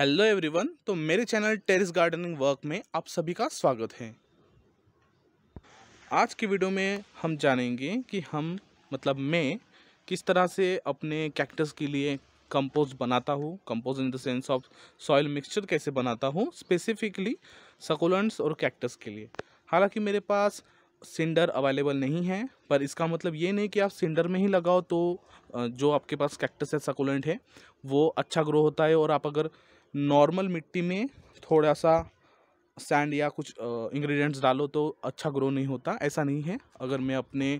hello everyone तो मेरे channel terrace gardening work में आप सभी का स्वागत है आज की वीडियो में हम जानेंगे कि हम मतलब मैं किस तरह से अपने कैक्टस के लिए कंपोज बनाता हूँ compost in the sense of soil mixture कैसे बनाता हूँ स्पेसिफिकली सकुलेंट्स और कैक्टस के लिए हालांकि मेरे पास सिंडर अवेलेबल नहीं है पर इसका मतलब ये नहीं कि आप सिंडर में ही लगाओ तो जो आपके पास कैक्टस या सकुलेंट है वो अच्छा ग्रो होता है और आप अगर नॉर्मल मिट्टी में थोड़ा सा सैंड या कुछ इंग्रेडिएंट्स डालो तो अच्छा ग्रो नहीं होता ऐसा नहीं है अगर मैं अपने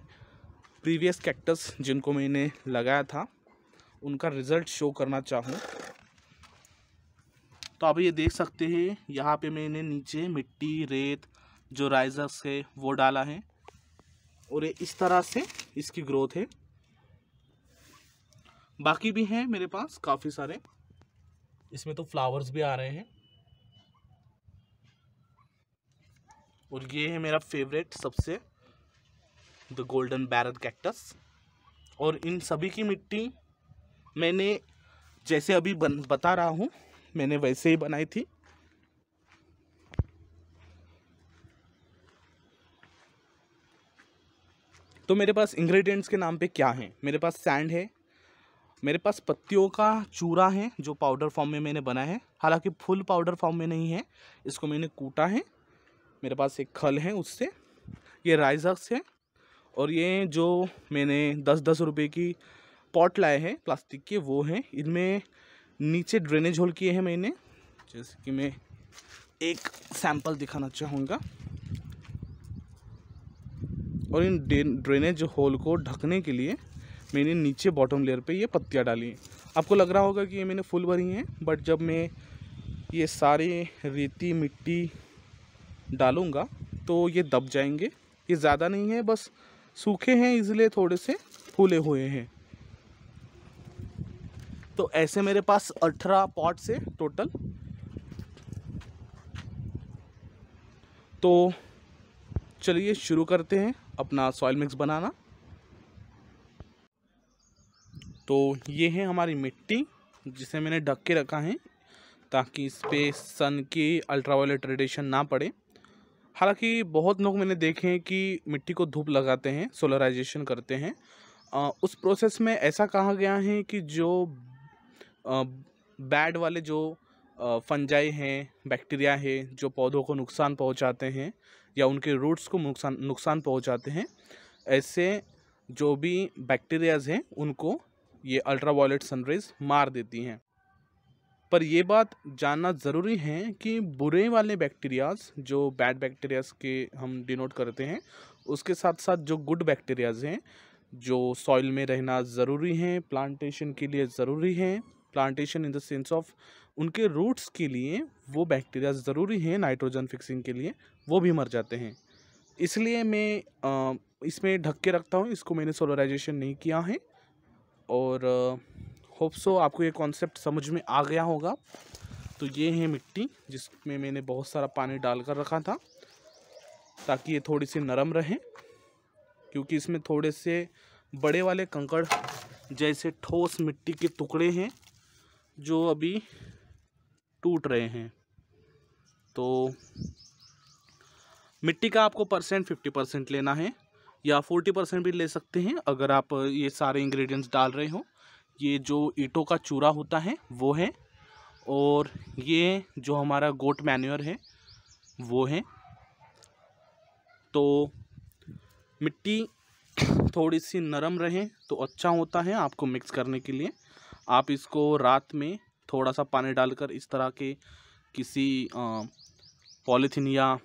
प्रीवियस कैक्टस जिनको मैंने लगाया था उनका रिज़ल्ट शो करना चाहूँ तो आप ये देख सकते हैं यहाँ पे मैंने नीचे मिट्टी रेत जो राइजर्स है वो डाला है और ये इस तरह से इसकी ग्रोथ है बाकी भी हैं मेरे पास काफ़ी सारे इसमें तो फ्लावर्स भी आ रहे हैं और ये है मेरा फेवरेट सबसे द गोल्डन बैरल कैक्टस और इन सभी की मिट्टी मैंने जैसे अभी बन बता रहा हूँ मैंने वैसे ही बनाई थी तो मेरे पास इंग्रेडिएंट्स के नाम पे क्या है मेरे पास सैंड है मेरे पास पत्तियों का चूरा है जो पाउडर फॉर्म में मैंने बना है हालांकि फुल पाउडर फॉर्म में नहीं है इसको मैंने कूटा है मेरे पास एक खल है उससे ये राइजक्स है और ये जो मैंने दस दस रुपये की पॉट लाए हैं प्लास्टिक के वो हैं इनमें नीचे ड्रेनेज होल किए हैं मैंने जैसे कि मैं एक सैंपल दिखाना चाहूँगा और इन ड्रेनेज होल को ढकने के लिए मैंने नीचे बॉटम लेयर पे ये पत्तियाँ डाली हैं आपको लग रहा होगा कि ये मैंने फुल भरी हैं बट जब मैं ये सारे रेती मिट्टी डालूँगा तो ये दब जाएंगे ये ज़्यादा नहीं है बस सूखे हैं इसलिए थोड़े से फूले हुए हैं तो ऐसे मेरे पास अठारह पॉट से टोटल तो चलिए शुरू करते हैं अपना सॉयल मिक्स बनाना तो ये है हमारी मिट्टी जिसे मैंने ढक के रखा है ताकि इस पर सन की अल्ट्रावायलेट रेडिएशन ना पड़े हालांकि बहुत लोग मैंने देखे हैं कि मिट्टी को धूप लगाते हैं सोलराइजेशन करते हैं आ, उस प्रोसेस में ऐसा कहा गया है कि जो बैड वाले जो फंजाई हैं बैक्टीरिया है जो पौधों को नुकसान पहुंचाते हैं या उनके रूट्स को नुकसान नुकसान पहुंचाते हैं ऐसे जो भी बैक्टीरियाज हैं उनको ये अल्ट्रा वायलेट सनरेज मार देती हैं पर यह बात जानना ज़रूरी है कि बुरे वाले बैक्टीरियाज जो बैड बैक्टीरियाज के हम डिनोट करते हैं उसके साथ साथ जो गुड बैक्टीरियाज हैं जो सॉइल में रहना ज़रूरी हैं प्लांटेशन के लिए ज़रूरी हैं plantation in the sense of उनके रूट्स के लिए वो बैक्टीरिया ज़रूरी हैं नाइट्रोजन फिक्सिंग के लिए वो भी मर जाते हैं इसलिए मैं इसमें ढक के रखता हूँ इसको मैंने सोलराइजेशन नहीं किया है और होप सो आपको ये कॉन्सेप्ट समझ में आ गया होगा तो ये है मिट्टी जिसमें मैंने बहुत सारा पानी डाल कर रखा था ताकि ये थोड़ी सी नरम रहे क्योंकि इसमें थोड़े से बड़े वाले कंकड़ जैसे ठोस मिट्टी के टुकड़े हैं जो अभी टूट रहे हैं तो मिट्टी का आपको परसेंट फिफ्टी परसेंट लेना है या फोर्टी परसेंट भी ले सकते हैं अगर आप ये सारे इंग्रेडिएंट्स डाल रहे हो ये जो ईटों का चूरा होता है वो है और ये जो हमारा गोट मैन्यर है वो है तो मिट्टी थोड़ी सी नरम रहे तो अच्छा होता है आपको मिक्स करने के लिए आप इसको रात में थोड़ा सा पानी डालकर इस तरह के किसी पॉलीथीन या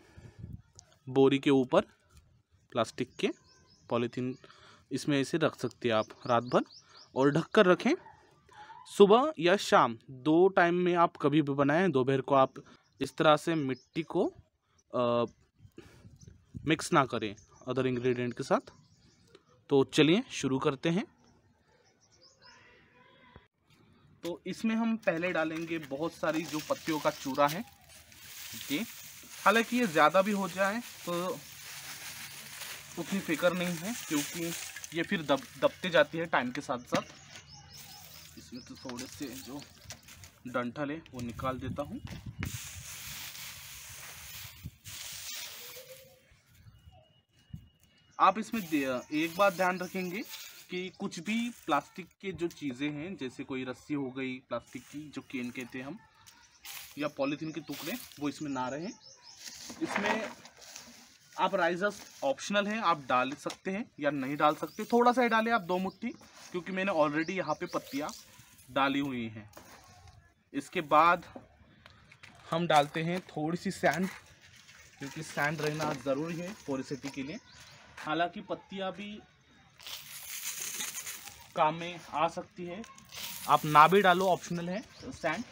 बोरी के ऊपर प्लास्टिक के पॉलीथीन इसमें इसे रख सकते हैं आप रात भर और ढक कर रखें सुबह या शाम दो टाइम में आप कभी भी बनाएं दोपहर को आप इस तरह से मिट्टी को आ, मिक्स ना करें अदर इंग्रेडिएंट के साथ तो चलिए शुरू करते हैं तो इसमें हम पहले डालेंगे बहुत सारी जो पत्तियों का चूरा है ठीक हालांकि ये ज़्यादा भी हो जाए तो उतनी फिकर नहीं है क्योंकि ये फिर दब दबते जाती है टाइम के साथ साथ इसमें तो थोड़े से जो डंठल है वो निकाल देता हूँ आप इसमें एक बात ध्यान रखेंगे कि कुछ भी प्लास्टिक के जो चीज़ें हैं जैसे कोई रस्सी हो गई प्लास्टिक की जो केन कहते हैं हम या पॉलीथीन के टुकड़े वो इसमें ना रहें इसमें आप राइजर्स ऑप्शनल हैं आप डाल सकते हैं या नहीं डाल सकते थोड़ा सा ही डालें आप दो मुट्ठी क्योंकि मैंने ऑलरेडी यहाँ पे पत्तियाँ डाली हुई हैं इसके बाद हम डालते हैं थोड़ी सी सैंड क्योंकि सैंड रहना ज़रूरी है पोरिसिटी के लिए हालांकि पत्तियाँ भी काम में आ सकती है आप ना भी डालो ऑप्शनल है सैंड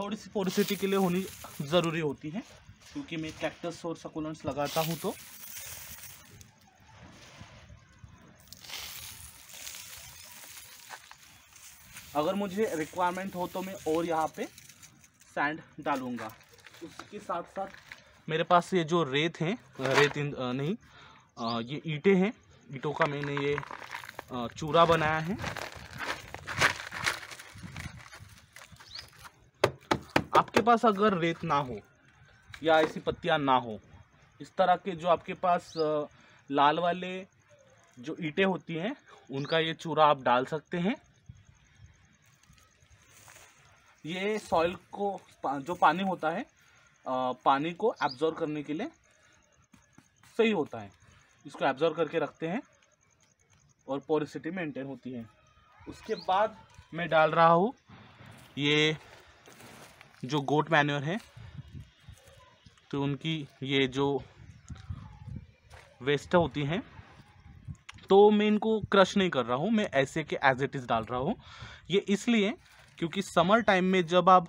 थोड़ी सी पोरिसिटी के लिए होनी ज़रूरी होती है क्योंकि मैं कैक्टस और सकुलेंट्स लगाता हूँ तो अगर मुझे रिक्वायरमेंट हो तो मैं और यहाँ पे सैंड डालूँगा उसके साथ साथ मेरे पास ये जो रेत हैं रेत इन, नहीं ये ईटें हैं ईटों का मैंने ये चूरा बनाया है आपके पास अगर रेत ना हो या ऐसी पत्तियाँ ना हो इस तरह के जो आपके पास लाल वाले जो ईटे होती हैं उनका ये चूरा आप डाल सकते हैं ये सॉइल को जो पानी होता है पानी को एब्जॉर्व करने के लिए सही होता है इसको एब्जॉर्व करके रखते हैं और पोरिसिटी मेंटेन होती है उसके बाद मैं डाल रहा हूँ ये जो गोट मैन्यर है तो उनकी ये जो वेस्ट होती हैं तो मैं इनको क्रश नहीं कर रहा हूँ मैं ऐसे के एज इट इज़ डाल रहा हूँ ये इसलिए क्योंकि समर टाइम में जब आप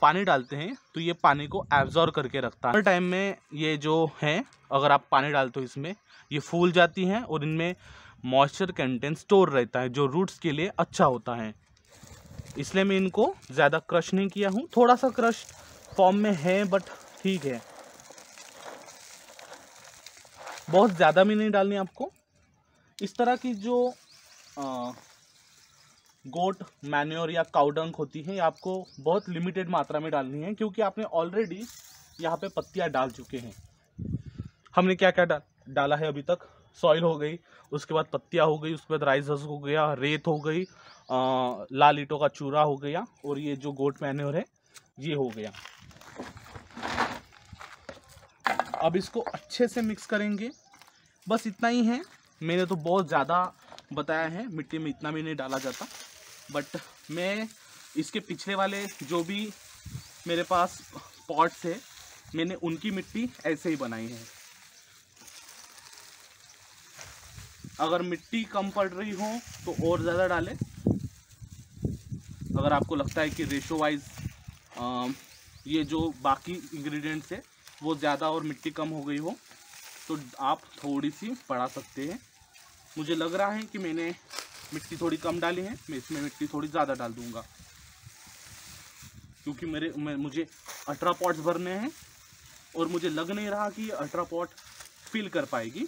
पानी डालते हैं तो ये पानी को एब्जॉर्व करके रखता है समर टाइम में ये जो है अगर आप पानी डालते हो इसमें ये फूल जाती हैं और इनमें मॉइस्चर कंटेंट स्टोर रहता है जो रूट्स के लिए अच्छा होता है इसलिए मैं इनको ज़्यादा क्रश नहीं किया हूँ थोड़ा सा क्रश फॉर्म में है बट ठीक है बहुत ज़्यादा भी नहीं डालनी आपको इस तरह की जो आ, गोट मैन्योर या काउडंक होती है आपको बहुत लिमिटेड मात्रा में डालनी है क्योंकि आपने ऑलरेडी यहाँ पे पत्तियाँ डाल चुके हैं हमने क्या क्या डा, डाला है अभी तक सॉइल हो गई उसके बाद पत्तियाँ हो गई उसके बाद राइस हो गया रेत हो गई आ, लाल ईटों का चूरा हो गया और ये जो गोट मैन्योर है ये हो गया अब इसको अच्छे से मिक्स करेंगे बस इतना ही है मैंने तो बहुत ज़्यादा बताया है मिट्टी में इतना भी नहीं डाला जाता बट मैं इसके पिछले वाले जो भी मेरे पास पॉट्स थे मैंने उनकी मिट्टी ऐसे ही बनाई है अगर मिट्टी कम पड़ रही हो तो और ज़्यादा डालें अगर आपको लगता है कि रेशो वाइज ये जो बाकी इंग्रेडिएंट्स है वो ज़्यादा और मिट्टी कम हो गई हो तो आप थोड़ी सी बढ़ा सकते हैं मुझे लग रहा है कि मैंने मिट्टी थोड़ी कम डाली है मैं इसमें मिट्टी थोड़ी ज़्यादा डाल दूँगा क्योंकि मेरे मुझे अल्ट्रा पॉट्स भरने हैं और मुझे लग नहीं रहा कि ये अल्ट्रा पॉट फिल कर पाएगी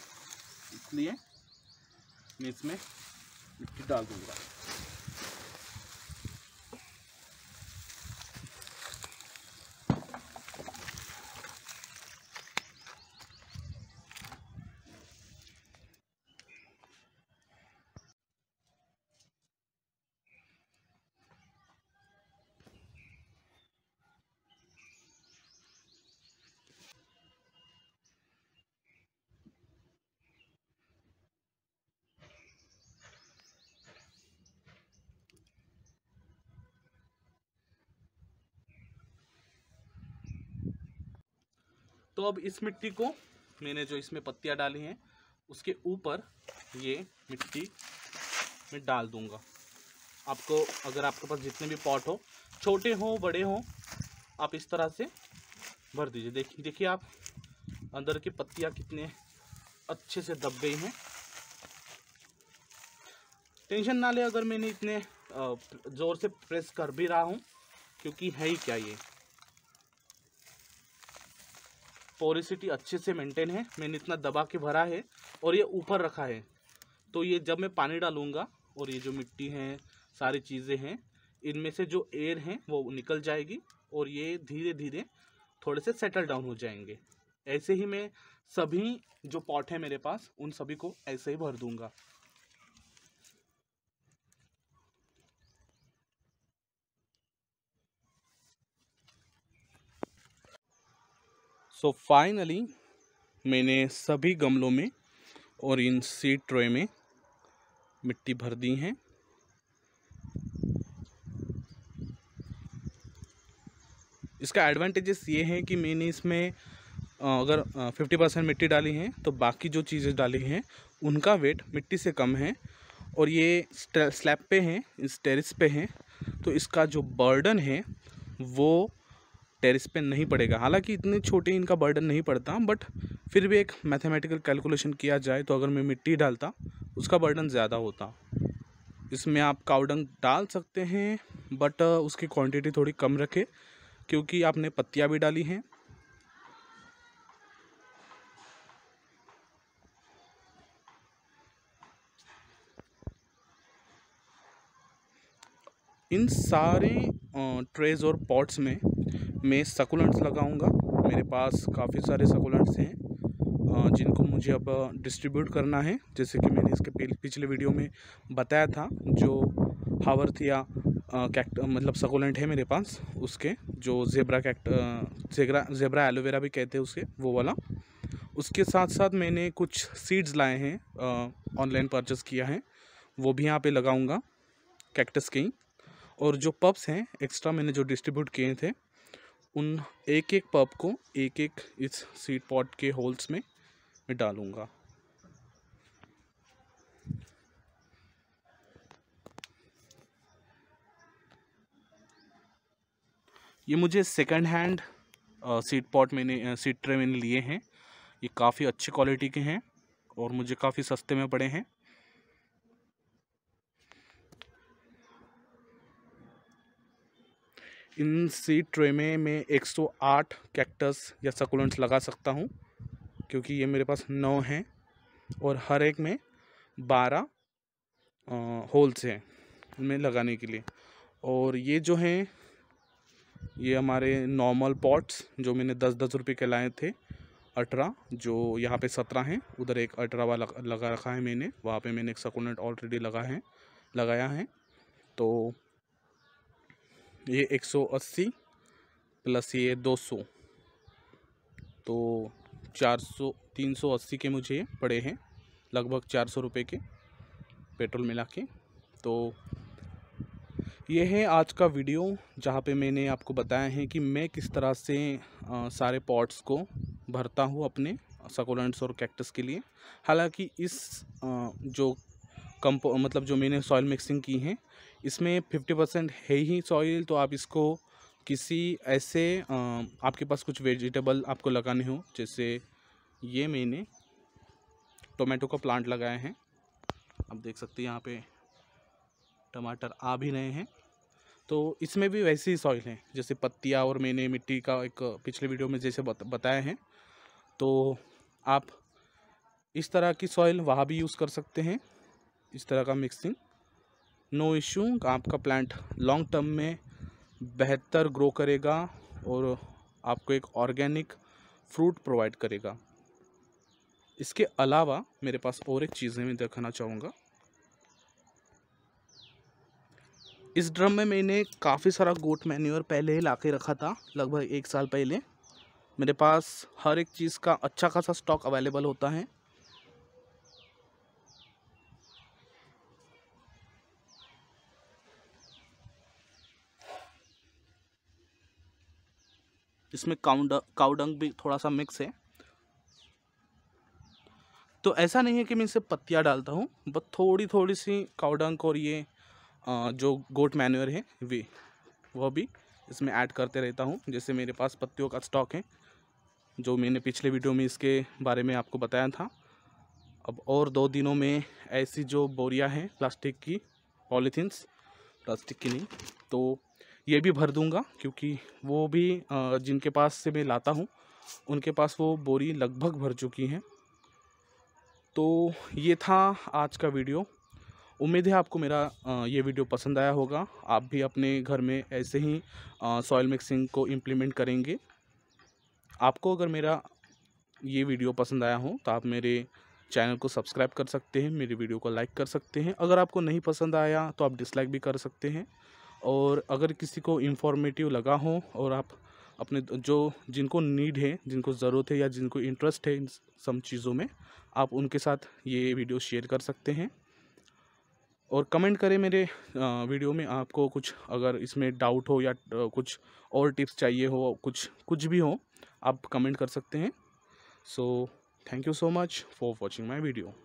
इसलिए मैं इसमें मिट्टी डाल दूँगा तो अब इस मिट्टी को मैंने जो इसमें पत्तियाँ डाली हैं उसके ऊपर ये मिट्टी में डाल दूंगा आपको अगर आपके पास जितने भी पॉट हो छोटे हो बड़े हो आप इस तरह से भर दीजिए देखिए देखिए आप अंदर की पत्तियाँ कितने अच्छे से दब गई हैं टेंशन ना ले अगर मैंने इतने ज़ोर से प्रेस कर भी रहा हूँ क्योंकि है ही क्या ये पोरिसिटी अच्छे से मेंटेन है मैंने इतना दबा के भरा है और ये ऊपर रखा है तो ये जब मैं पानी डालूँगा और ये जो मिट्टी है सारी चीज़ें हैं इनमें से जो एयर हैं वो निकल जाएगी और ये धीरे धीरे थोड़े से सेटल डाउन हो जाएंगे ऐसे ही मैं सभी जो पॉट है मेरे पास उन सभी को ऐसे ही भर दूंगा सो so, फाइनली मैंने सभी गमलों में और इन सीड ट्रे में मिट्टी भर दी हैं इसका एडवांटेजेस ये हैं कि मैंने इसमें अगर फिफ्टी परसेंट मिट्टी डाली है तो बाकी जो चीज़ें डाली हैं उनका वेट मिट्टी से कम है और ये स्लैब पे हैं इस टेरिस पे हैं तो इसका जो बर्डन है वो टेरिस पे नहीं पड़ेगा हालांकि इतने छोटे इनका बर्डन नहीं पड़ता बट फिर भी एक मैथमेटिकल कैलकुलेशन किया जाए तो अगर मैं मिट्टी डालता उसका बर्डन ज़्यादा होता इसमें आप काउडंग डाल सकते हैं बट उसकी क्वांटिटी थोड़ी कम रखें क्योंकि आपने पत्तियाँ भी डाली हैं इन सारे ट्रेज और पॉट्स में मैं सकुलेंट्स लगाऊंगा मेरे पास काफ़ी सारे सकुलेंट्स हैं जिनको मुझे अब डिस्ट्रीब्यूट करना है जैसे कि मैंने इसके पिछले वीडियो में बताया था जो हावर्थ या कैक्ट मतलब सकुलेंट है मेरे पास उसके जो जेबरा कैक्ट जेगरा जेबरा एलोवेरा भी कहते हैं उसके वो वाला उसके साथ साथ मैंने कुछ सीड्स लाए हैं ऑनलाइन परचेस किया है वो भी यहाँ पे लगाऊंगा कैक्टस के ही और जो पब्स हैं एक्स्ट्रा मैंने जो डिस्ट्रीब्यूट किए थे उन एक एक पब को एक एक इस सीड पॉट के होल्स में मैं डालूँगा ये मुझे सेकंड हैंड सीड पॉट मैंने सीड ट्रे मैंने लिए हैं ये काफ़ी अच्छी क्वालिटी के हैं और मुझे काफ़ी सस्ते में पड़े हैं इन सीड ट्रे में मैं 108 कैक्टस या सकुलेंट्स लगा सकता हूँ क्योंकि ये मेरे पास नौ हैं और हर एक में बारह होल्स हैं इनमें लगाने के लिए और ये जो हैं ये हमारे नॉर्मल पॉट्स जो मैंने दस दस रुपये के लाए थे अठारह जो यहाँ पे सत्रह हैं उधर एक अठारह वाला लगा रखा है मैंने वहाँ पे मैंने एक सकुलेंट ऑलरेडी लगा है लगाया है तो ये 180 प्लस ये 200 तो 400 380 के मुझे पड़े हैं लगभग 400 रुपए के पेट्रोल मिला के तो ये है आज का वीडियो जहाँ पे मैंने आपको बताया है कि मैं किस तरह से आ, सारे पॉट्स को भरता हूँ अपने सकोलेंट्स और कैक्टस के लिए हालांकि इस आ, जो कम मतलब जो मैंने सॉइल मिक्सिंग की है इसमें फिफ्टी परसेंट है ही सॉइल तो आप इसको किसी ऐसे आपके पास कुछ वेजिटेबल आपको लगाने हो जैसे ये मैंने टोमेटो का प्लांट लगाए हैं आप देख सकते हैं यहाँ पे टमाटर आ भी रहे हैं तो इसमें भी वैसे ही सॉइल हैं जैसे पत्तियाँ और मैंने मिट्टी का एक पिछले वीडियो में जैसे बत, बताए हैं तो आप इस तरह की सॉइल वहाँ भी यूज़ कर सकते हैं इस तरह का मिक्सिंग नो इशू आपका प्लांट लॉन्ग टर्म में बेहतर ग्रो करेगा और आपको एक ऑर्गेनिक फ्रूट प्रोवाइड करेगा इसके अलावा मेरे पास और एक चीज़ें मैं देखना चाहूँगा इस ड्रम में मैंने काफ़ी सारा गोट मैन्यूअर पहले ही ला के रखा था लगभग एक साल पहले मेरे पास हर एक चीज़ का अच्छा खासा स्टॉक अवेलेबल होता है इसमें काउंड काउडंग भी थोड़ा सा मिक्स है तो ऐसा नहीं है कि मैं इसे पत्तियाँ डालता हूँ बस थोड़ी थोड़ी सी काउडंग और ये जो गोट मैन्यर है वे वह भी इसमें ऐड करते रहता हूँ जैसे मेरे पास पत्तियों का स्टॉक है जो मैंने पिछले वीडियो में इसके बारे में आपको बताया था अब और दो दिनों में ऐसी जो बोरियाँ हैं प्लास्टिक की पॉलीथीन्स प्लास्टिक की नहीं तो ये भी भर दूँगा क्योंकि वो भी जिनके पास से मैं लाता हूँ उनके पास वो बोरी लगभग भर चुकी हैं तो ये था आज का वीडियो उम्मीद है आपको मेरा ये वीडियो पसंद आया होगा आप भी अपने घर में ऐसे ही सॉयल मिक्सिंग को इम्प्लीमेंट करेंगे आपको अगर मेरा ये वीडियो पसंद आया हो तो आप मेरे चैनल को सब्सक्राइब कर सकते हैं मेरी वीडियो को लाइक कर सकते हैं अगर आपको नहीं पसंद आया तो आप डिसलाइक भी कर सकते हैं और अगर किसी को इंफॉर्मेटिव लगा हो और आप अपने जो जिनको नीड है जिनको ज़रूरत है या जिनको इंटरेस्ट है इन सब चीज़ों में आप उनके साथ ये वीडियो शेयर कर सकते हैं और कमेंट करें मेरे वीडियो में आपको कुछ अगर इसमें डाउट हो या कुछ और टिप्स चाहिए हो कुछ कुछ भी हो आप कमेंट कर सकते हैं so thank you so much for watching my video